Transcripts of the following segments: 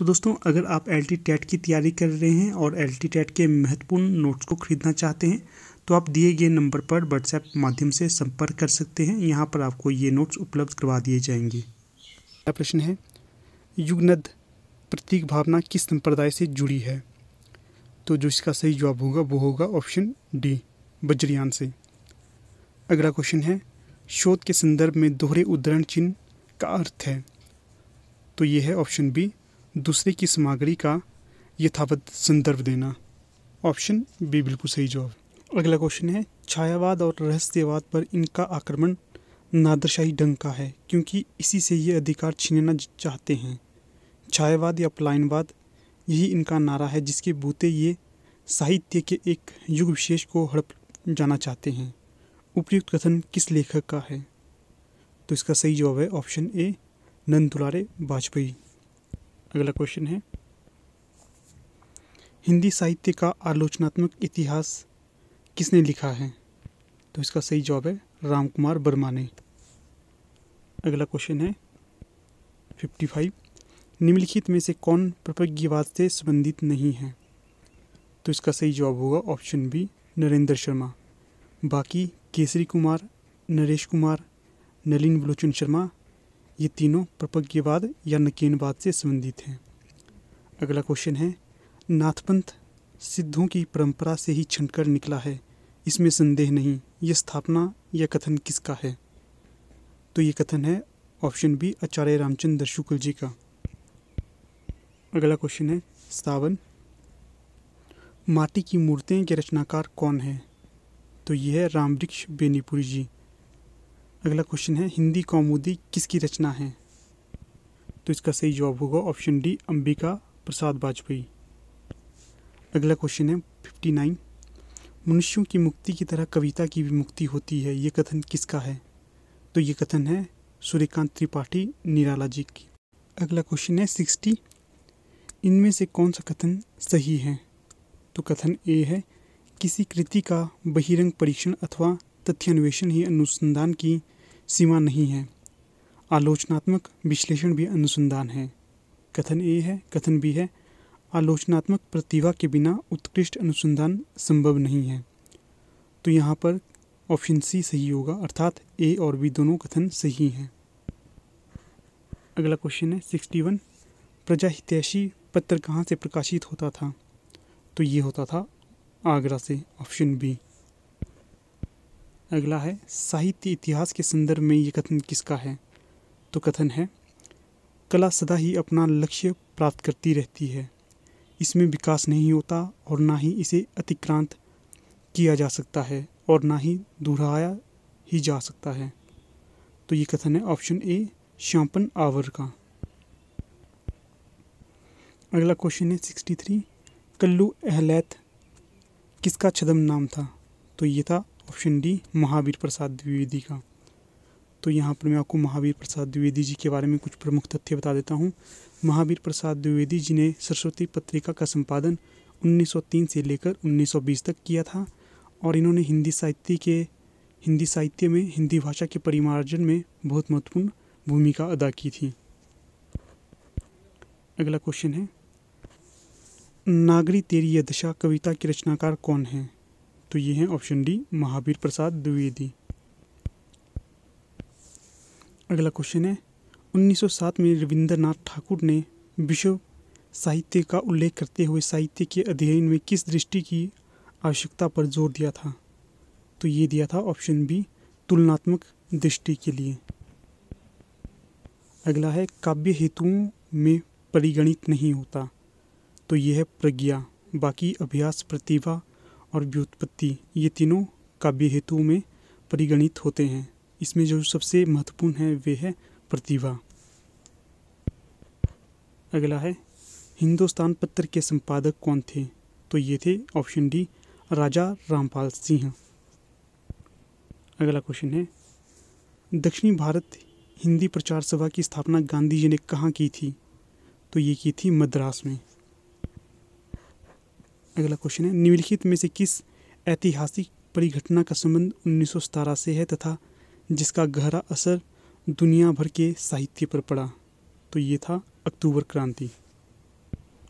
तो दोस्तों अगर आप एल टी टेट की तैयारी कर रहे हैं और एल टी टेट के महत्वपूर्ण नोट्स को खरीदना चाहते हैं तो आप दिए गए नंबर पर व्हाट्सएप माध्यम से संपर्क कर सकते हैं यहाँ पर आपको ये नोट्स उपलब्ध करवा दिए जाएंगे अगला प्रश्न है युगनद प्रतीक भावना किस संप्रदाय से जुड़ी है तो जो इसका सही जवाब होगा वो होगा ऑप्शन डी बजरियान से अगला क्वेश्चन है शोध के संदर्भ में दोहरे उद्धरण चिन्ह का अर्थ है तो ये है ऑप्शन बी दूसरे की सामग्री का यथावत संदर्भ देना ऑप्शन बी बिल्कुल सही जवाब अगला क्वेश्चन है छायावाद और रहस्यवाद पर इनका आक्रमण नादरशाही ढंग का है क्योंकि इसी से ये अधिकार छीनना चाहते हैं छायावाद या पलायनवाद यही इनका नारा है जिसके बूते ये साहित्य के एक युग विशेष को हड़प जाना चाहते हैं उपयुक्त कथन किस लेखक का है तो इसका सही जवाब है ऑप्शन ए नंद दुलारे वाजपेयी अगला क्वेश्चन है हिंदी साहित्य का आलोचनात्मक इतिहास किसने लिखा है तो इसका सही जवाब है राम कुमार वर्मा ने अगला क्वेश्चन है फिफ्टी फाइव निम्नलिखित में से कौन प्रपज्ञवाद से संबंधित नहीं है तो इसका सही जवाब होगा ऑप्शन बी नरेंद्र शर्मा बाकी केसरी कुमार नरेश कुमार नलिन बलोचन शर्मा ये तीनों प्रपज्ञवाद या नकीनवाद से संबंधित हैं अगला क्वेश्चन है नाथपंथ सिद्धों की परंपरा से ही छंटकर निकला है इसमें संदेह नहीं यह स्थापना या कथन किसका है तो ये कथन है ऑप्शन बी आचार्य रामचंद्र शुक्ल जी का अगला क्वेश्चन है सावन माटी की मूर्तियों के रचनाकार कौन है तो यह है रामवृक्ष बेनीपुरी जी अगला क्वेश्चन है हिंदी कौमुदी किसकी रचना है तो इसका सही जवाब होगा ऑप्शन डी अंबिका प्रसाद वाजपेयी अगला क्वेश्चन है फिफ्टी नाइन मनुष्यों की मुक्ति की तरह कविता की भी मुक्ति होती है ये कथन किसका है तो ये कथन है सूर्यकांत त्रिपाठी निराला जी की अगला क्वेश्चन है सिक्सटी इनमें से कौन सा कथन सही है तो कथन ए है किसी कृति का बहिरंग परीक्षण अथवा तथ्यान्वेषण ही अनुसंधान की सीमा नहीं है आलोचनात्मक विश्लेषण भी अनुसंधान है कथन ए है कथन बी है आलोचनात्मक प्रतिभा के बिना उत्कृष्ट अनुसंधान संभव नहीं है तो यहाँ पर ऑप्शन सी सही होगा अर्थात ए और बी दोनों कथन सही हैं अगला क्वेश्चन है सिक्सटी वन प्रजा हितैषी पत्र कहाँ से प्रकाशित होता था तो ये होता था आगरा से ऑप्शन बी अगला है साहित्य इतिहास के संदर्भ में ये कथन किसका है तो कथन है कला सदा ही अपना लक्ष्य प्राप्त करती रहती है इसमें विकास नहीं होता और ना ही इसे अतिक्रांत किया जा सकता है और ना ही दोहराया ही जा सकता है तो ये कथन है ऑप्शन ए श्यापन आवर का अगला क्वेश्चन है सिक्सटी थ्री कल्लू अहलैत किसका छदम नाम था तो ये था ऑप्शन डी महावीर प्रसाद द्विवेदी का तो यहाँ पर मैं आपको महावीर प्रसाद द्विवेदी जी के बारे में कुछ प्रमुख तथ्य बता देता हूँ महावीर प्रसाद द्विवेदी जी ने सरस्वती पत्रिका का संपादन 1903 से लेकर 1920 तक किया था और इन्होंने हिंदी साहित्य के हिंदी साहित्य में हिंदी भाषा के परिमार्जन में बहुत महत्वपूर्ण भूमिका अदा की थी अगला क्वेश्चन है नागरी तेरी यह दशा कविता के रचनाकार कौन हैं तो ये हैं ऑप्शन डी महावीर प्रसाद द्विवेदी अगला क्वेश्चन है 1907 में रविंद्रनाथ ठाकुर ने विश्व साहित्य का उल्लेख करते हुए साहित्य के अध्ययन में किस दृष्टि की आवश्यकता पर जोर दिया था तो ये दिया था ऑप्शन बी तुलनात्मक दृष्टि के लिए अगला है काव्य हेतुओं में परिगणित नहीं होता तो यह है प्रज्ञा बाकी अभ्यास प्रतिभा और व्युत्पत्ति ये तीनों काव्य हेतु में परिगणित होते हैं इसमें जो सबसे महत्वपूर्ण है वे है प्रतिभा अगला है हिंदुस्तान पत्र के संपादक कौन थे तो ये थे ऑप्शन डी राजा रामपाल सिंह अगला क्वेश्चन है दक्षिणी भारत हिंदी प्रचार सभा की स्थापना गांधी जी ने कहाँ की थी तो ये की थी मद्रास में अगला क्वेश्चन है निम्नलिखित में से किस ऐतिहासिक परिघटना का संबंध उन्नीस से है तथा जिसका गहरा असर दुनिया भर के साहित्य पर पड़ा तो ये था अक्टूबर क्रांति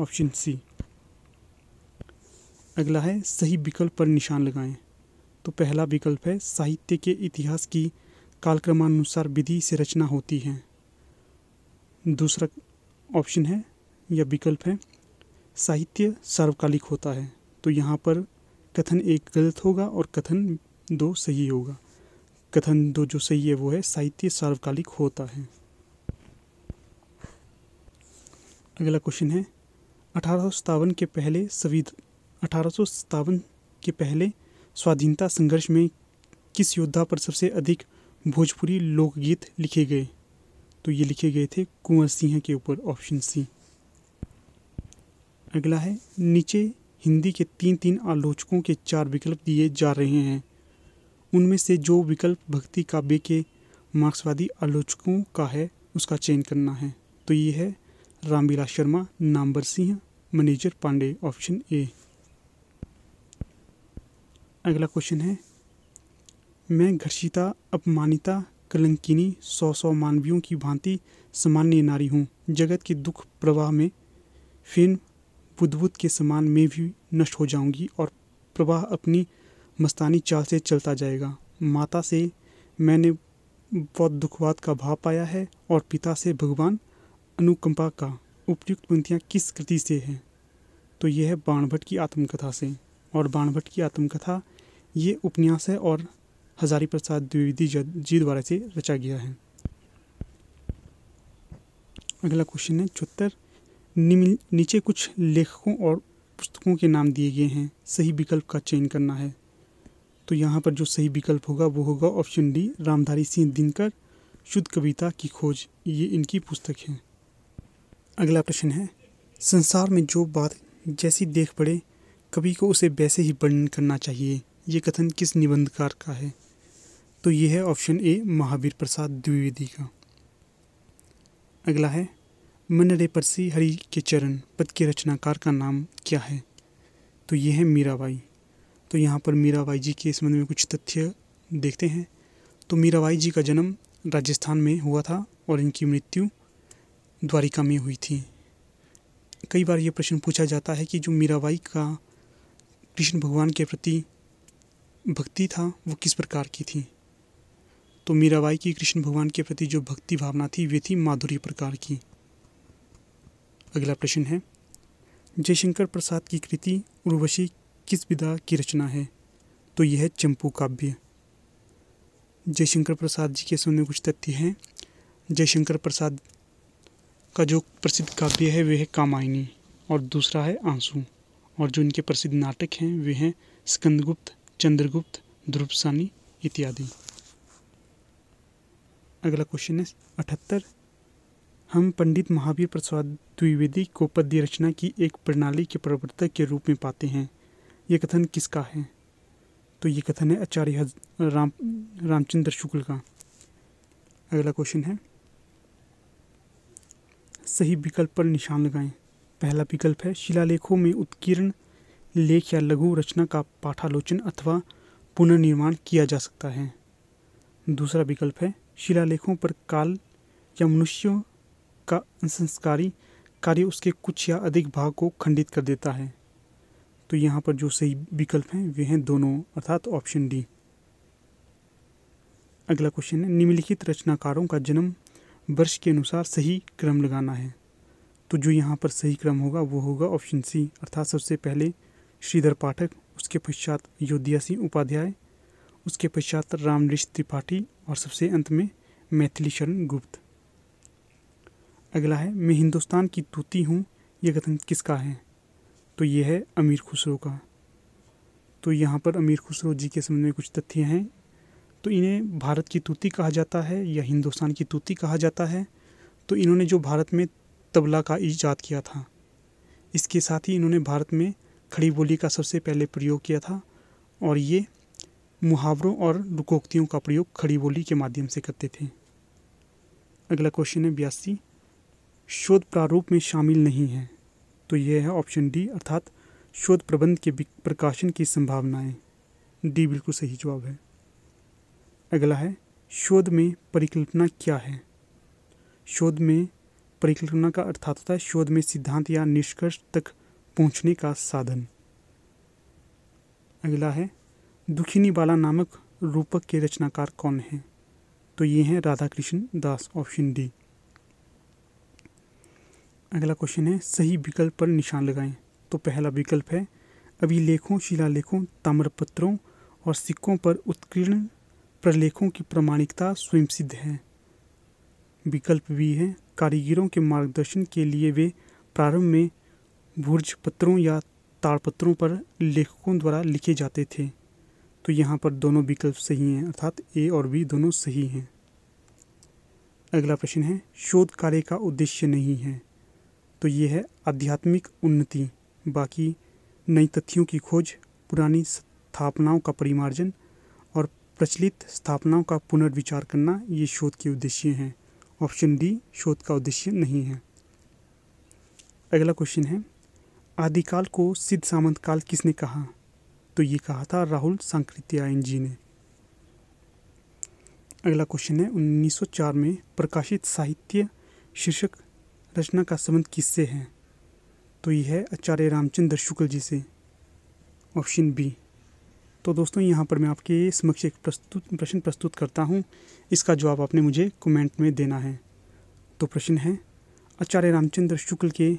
ऑप्शन सी अगला है सही विकल्प पर निशान लगाएं तो पहला विकल्प है साहित्य के इतिहास की कालक्रमानुसार विधि से रचना होती है दूसरा ऑप्शन है या विकल्प है साहित्य सर्वकालिक होता है तो यहाँ पर कथन एक गलत होगा और कथन दो सही होगा कथन दो जो सही है वो है साहित्य सार्वकालिक होता है अगला क्वेश्चन है अठारह के पहले संविध अठारह के पहले स्वाधीनता संघर्ष में किस योद्धा पर सबसे अधिक भोजपुरी लोकगीत लिखे गए तो ये लिखे गए थे कुंवर सिंह के ऊपर ऑप्शन सी अगला है नीचे हिंदी के तीन तीन आलोचकों के चार विकल्प दिए जा रहे हैं उनमें से जो विकल्प भक्ति काव्य के मार्क्सवादी आलोचकों का है उसका चयन करना है तो ये है Ramvilas Sharma Namvar Singh Manager Pandey option A अगला क्वेश्चन है मैं घर्षिता अपमानिता कलंकिनी सौ सौ मानवियों की भांति सामान्य नारी हूँ जगत के दुख प्रवाह में फिल्म बुद्धबुद्ध के समान मैं भी नष्ट हो जाऊंगी और प्रवाह अपनी मस्तानी चाल से चलता जाएगा माता से मैंने बहुत दुखवाद का भाव पाया है और पिता से भगवान अनुकंपा का उपयुक्त पंक्तियाँ किस कृति से हैं तो यह है बाणभट्ट की आत्मकथा से और बाणभट्ट की आत्मकथा ये उपन्यास है और हजारी प्रसाद द्विवेदी जी द्वारा से रचा गया है अगला क्वेश्चन है चौहत्तर नीचे कुछ लेखकों और पुस्तकों के नाम दिए गए हैं सही विकल्प का चयन करना है तो यहाँ पर जो सही विकल्प होगा वो होगा ऑप्शन डी रामधारी सिंह दिनकर शुद्ध कविता की खोज ये इनकी पुस्तक है अगला प्रश्न है संसार में जो बात जैसी देख पड़े कवि को उसे वैसे ही वर्णन करना चाहिए ये कथन किस निबंधकार का है तो ये है ऑप्शन ए महावीर प्रसाद द्विवेदी का अगला है मन्नरे परसी हरि के चरण पद के रचनाकार का नाम क्या है तो ये है मीराबाई तो यहाँ पर मीराबाई जी के संबंध में कुछ तथ्य देखते हैं तो मीराबाई जी का जन्म राजस्थान में हुआ था और इनकी मृत्यु द्वारिका में हुई थी कई बार ये प्रश्न पूछा जाता है कि जो मीराबाई का कृष्ण भगवान के प्रति भक्ति था वो किस प्रकार की थी तो मीराबाई की कृष्ण भगवान के प्रति जो भक्ति भावना थी वे थी माधुर्य प्रकार की अगला प्रश्न है जयशंकर प्रसाद की कृति उर्वशी किस विधा की रचना है तो यह चंपू काव्य जयशंकर प्रसाद जी के सामने कुछ तथ्य हैं जयशंकर प्रसाद का जो प्रसिद्ध काव्य है वह है कामायनी और दूसरा है आंसू और जो इनके प्रसिद्ध नाटक हैं वे हैं स्कंदगुप्त चंद्रगुप्त ध्रुवसानी इत्यादि अगला क्वेश्चन है अठहत्तर हम पंडित महावीर प्रसाद द्विवेदी को पद्य रचना की एक प्रणाली के प्रवर्तक के रूप में पाते हैं ये कथन किसका है तो ये कथन है आचार्य राम रामचंद्र शुक्ल का अगला क्वेश्चन है सही विकल्प पर निशान लगाएं पहला विकल्प है शिलालेखों में उत्कीर्ण लेख या लघु रचना का पाठालोचन अथवा पुनर्निर्माण किया जा सकता है दूसरा विकल्प है शिलालेखों पर काल या मनुष्यों का संस्कारी कार्य उसके कुछ या अधिक भाग को खंडित कर देता है तो यहाँ पर जो सही विकल्प हैं वे हैं दोनों अर्थात ऑप्शन डी अगला क्वेश्चन है निम्नलिखित रचनाकारों का जन्म वर्ष के अनुसार सही क्रम लगाना है तो जो यहाँ पर सही क्रम होगा वो होगा ऑप्शन सी अर्थात सबसे पहले श्रीधर पाठक उसके पश्चात अयोध्या सिंह उपाध्याय उसके पश्चात रामनृष त्रिपाठी और सबसे अंत में मैथिली शरण गुप्त अगला है मैं हिंदुस्तान की तूती हूँ ये कथन किसका है तो ये है अमीर खुसरो का तो यहाँ पर अमीर खुसरो जी के संबंध में कुछ तथ्य हैं तो इन्हें भारत की तूती कहा जाता है या हिंदुस्तान की तूती कहा जाता है तो इन्होंने जो भारत में तबला का ईजाद किया था इसके साथ ही इन्होंने भारत में खड़ी बोली का सबसे पहले प्रयोग किया था और ये मुहावरों और रुकोक्तियों का प्रयोग खड़ी बोली के माध्यम से करते थे अगला क्वेश्चन है बयासी शोध प्रारूप में शामिल नहीं है तो यह है ऑप्शन डी अर्थात शोध प्रबंध के प्रकाशन की संभावनाएं डी बिल्कुल सही जवाब है अगला है शोध में परिकल्पना क्या है शोध में परिकल्पना का अर्थात होता है शोध में सिद्धांत या निष्कर्ष तक पहुंचने का साधन अगला है दुखिनी बाला नामक रूपक के रचनाकार कौन हैं तो ये हैं राधा कृष्ण दास ऑप्शन डी अगला क्वेश्चन है सही विकल्प पर निशान लगाएं तो पहला विकल्प है अभिलेखों शिलालेखों ताम्रपत्रों और सिक्कों पर उत्कीर्ण प्रलेखों की प्रमाणिकता स्वयं सिद्ध है विकल्प बी है कारीगरों के मार्गदर्शन के लिए वे प्रारंभ में भुर्ज पत्रों या ताड़पत्रों पर लेखकों द्वारा लिखे जाते थे तो यहाँ पर दोनों विकल्प सही हैं अर्थात ए और बी दोनों सही हैं अगला प्रश्न है शोध कार्य का उद्देश्य नहीं है तो ये है आध्यात्मिक उन्नति बाकी नई तथ्यों की खोज पुरानी स्थापनाओं का परिमार्जन और प्रचलित स्थापनाओं का पुनर्विचार करना ये शोध के उद्देश्य हैं ऑप्शन डी शोध का उद्देश्य नहीं है अगला क्वेश्चन है आदिकाल को सिद्ध सामंत काल किसने कहा तो ये कहा था राहुल सांकृत्यायन जी ने अगला क्वेश्चन है 1904 में प्रकाशित साहित्य शीर्षक रचना का संबंध किससे है तो यह है आचार्य रामचंद्र शुक्ल जी से ऑप्शन बी तो दोस्तों यहाँ पर मैं आपके समक्ष एक प्रस्तुत प्रश्न प्रस्तुत करता हूँ इसका जवाब आपने मुझे कमेंट में देना है तो प्रश्न है आचार्य रामचंद्र शुक्ल के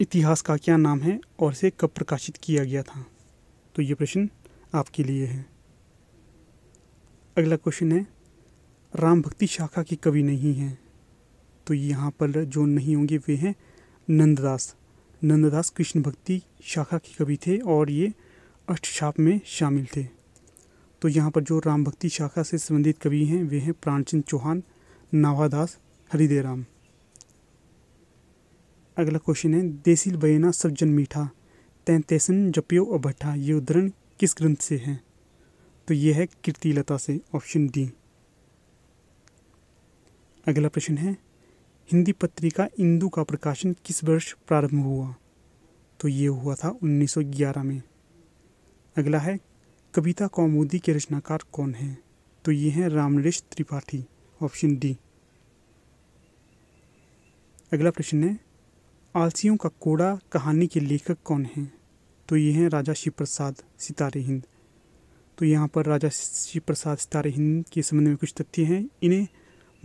इतिहास का क्या नाम है और इसे कब प्रकाशित किया गया था तो ये प्रश्न आपके लिए है अगला क्वेश्चन है राम भक्ति शाखा के कवि नहीं हैं तो यहाँ पर जो नहीं होंगे वे हैं नंददास नंददास कृष्ण भक्ति शाखा के कवि थे और ये अष्टछाप में शामिल थे तो यहाँ पर जो राम भक्ति शाखा से संबंधित कवि हैं वे हैं प्राणचंद चौहान नावादास हरिदे राम अगला क्वेश्चन है देसिल बयना सब जन मीठा तैसन जपियो अभट्ठा ये उदाहरण किस ग्रंथ से है तो ये है कीर्तिलता से ऑप्शन डी अगला प्रश्न है हिंदी पत्रिका इंदु का प्रकाशन किस वर्ष प्रारंभ हुआ तो ये हुआ था 1911 में अगला है कविता कौमुदी के रचनाकार कौन हैं तो ये हैं रामनरेश त्रिपाठी ऑप्शन डी अगला प्रश्न है आलसियों का कोड़ा कहानी के लेखक कौन हैं तो ये हैं राजा शिव प्रसाद सितारे हिंद तो यहाँ पर राजा शिव प्रसाद सितारे हिंद के संबंध में कुछ तथ्य हैं इन्हें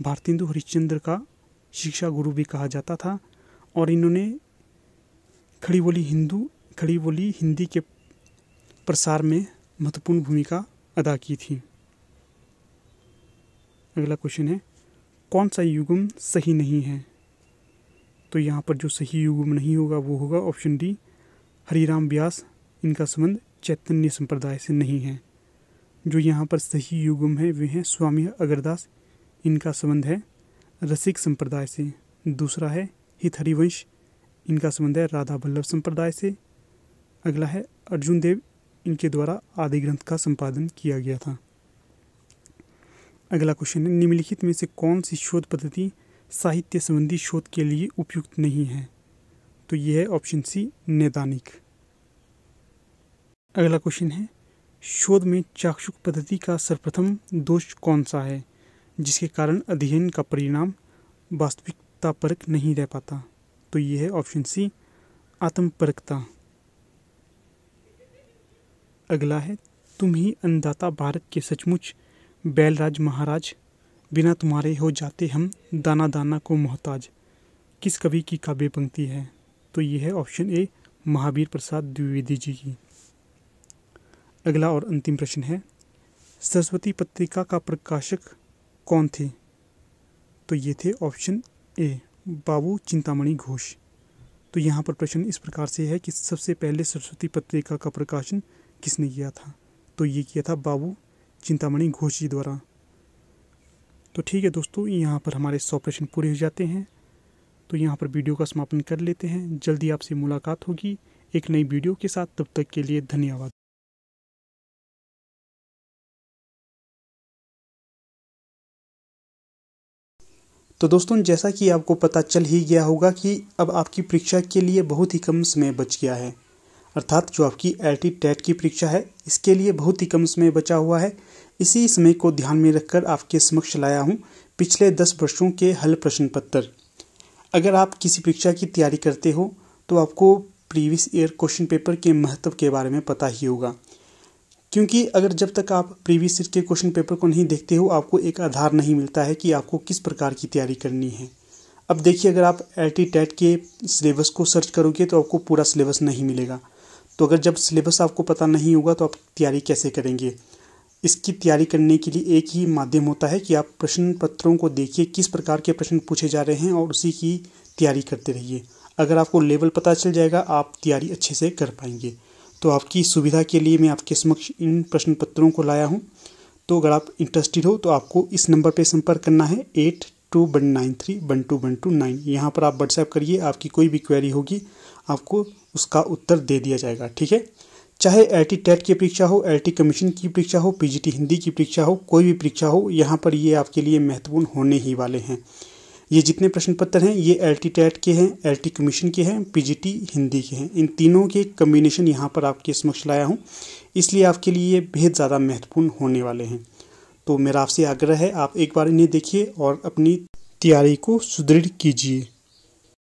भारतेंदु हरिश्चंद्र का शिक्षा गुरु भी कहा जाता था और इन्होंने खड़ी बोली हिंदू खड़ी बोली हिंदी के प्रसार में महत्वपूर्ण भूमिका अदा की थी अगला क्वेश्चन है कौन सा युगम सही नहीं है तो यहाँ पर जो सही युगम नहीं होगा वो होगा ऑप्शन डी हरिराम व्यास इनका संबंध चैतन्य संप्रदाय से नहीं है जो यहाँ पर सही युगम है वे हैं स्वामी अगरदास इनका संबंध है रसिक संप्रदाय से दूसरा है हित हरिवंश इनका संबंध है राधा वल्लभ संप्रदाय से अगला है अर्जुन देव इनके द्वारा आदि ग्रंथ का संपादन किया गया था अगला क्वेश्चन है निम्नलिखित में से कौन सी शोध पद्धति साहित्य संबंधी शोध के लिए उपयुक्त नहीं है तो यह है ऑप्शन सी नैदानिक अगला क्वेश्चन है शोध में चाक्षुक पद्धति का सर्वप्रथम दोष कौन सा है जिसके कारण अध्ययन का परिणाम वास्तविकता परक नहीं रह पाता तो यह है ऑप्शन सी आत्मपरकता अगला है तुम ही अन्नदाता भारत के सचमुच बैलराज महाराज बिना तुम्हारे हो जाते हम दाना दाना को मोहताज किस कवि की काव्य पंक्ति है तो यह है ऑप्शन ए महावीर प्रसाद द्विवेदी जी की अगला और अंतिम प्रश्न है सरस्वती पत्रिका का प्रकाशक कौन थे तो ये थे ऑप्शन ए बाबू चिंतामणि घोष तो यहाँ पर प्रश्न इस प्रकार से है कि सबसे पहले सरस्वती पत्रिका का प्रकाशन किसने किया था तो ये किया था बाबू चिंतामणि घोष जी द्वारा तो ठीक है दोस्तों यहाँ पर हमारे सौ प्रश्न पूरे हो जाते हैं तो यहाँ पर वीडियो का समापन कर लेते हैं जल्दी आपसे मुलाकात होगी एक नई वीडियो के साथ तब तक के लिए धन्यवाद तो दोस्तों जैसा कि आपको पता चल ही गया होगा कि अब आपकी परीक्षा के लिए बहुत ही कम समय बच गया है अर्थात जो आपकी एल टी टेट की परीक्षा है इसके लिए बहुत ही कम समय बचा हुआ है इसी समय को ध्यान में रखकर आपके समक्ष लाया हूँ पिछले दस वर्षों के हल प्रश्न पत्र अगर आप किसी परीक्षा की तैयारी करते हो तो आपको प्रीवियस ईयर क्वेश्चन पेपर के महत्व के बारे में पता ही होगा क्योंकि अगर जब तक आप प्रीवियस ईयर के क्वेश्चन पेपर को नहीं देखते हो आपको एक आधार नहीं मिलता है कि आपको किस प्रकार की तैयारी करनी है अब देखिए अगर आप एल टी टेट के सिलेबस को सर्च करोगे तो आपको पूरा सिलेबस नहीं मिलेगा तो अगर जब सिलेबस आपको पता नहीं होगा तो आप तैयारी कैसे करेंगे इसकी तैयारी करने के लिए एक ही माध्यम होता है कि आप प्रश्न पत्रों को देखिए किस प्रकार के प्रश्न पूछे जा रहे हैं और उसी की तैयारी करते रहिए अगर आपको लेवल पता चल जाएगा आप तैयारी अच्छे से कर पाएंगे तो आपकी सुविधा के लिए मैं आपके समक्ष इन प्रश्न पत्रों को लाया हूँ तो अगर आप इंटरेस्टेड हो तो आपको इस नंबर पर संपर्क करना है eight two one nine three one two one two nine यहाँ पर आप व्हाट्सएप करिए आपकी कोई भी क्वेरी होगी आपको उसका उत्तर दे दिया जाएगा ठीक है चाहे एल टी टेट की परीक्षा हो एल टी कमीशन की परीक्षा हो टी हिंदी की परीक्षा हो कोई भी परीक्षा हो यहाँ पर ये आपके लिए महत्वपूर्ण होने ही वाले हैं ये जितने प्रश्न पत्र हैं ये एल टी टैट के हैं एल टी कमीशन के हैं पीजीटी हिंदी के हैं इन तीनों के कम्बिनेशन यहाँ पर आपके समक्ष लाया हूँ इसलिए आपके लिए ये बेहद ज़्यादा महत्वपूर्ण होने वाले हैं तो मेरा आपसे आग्रह है आप एक बार इन्हें देखिए और अपनी तैयारी को सुदृढ़ कीजिए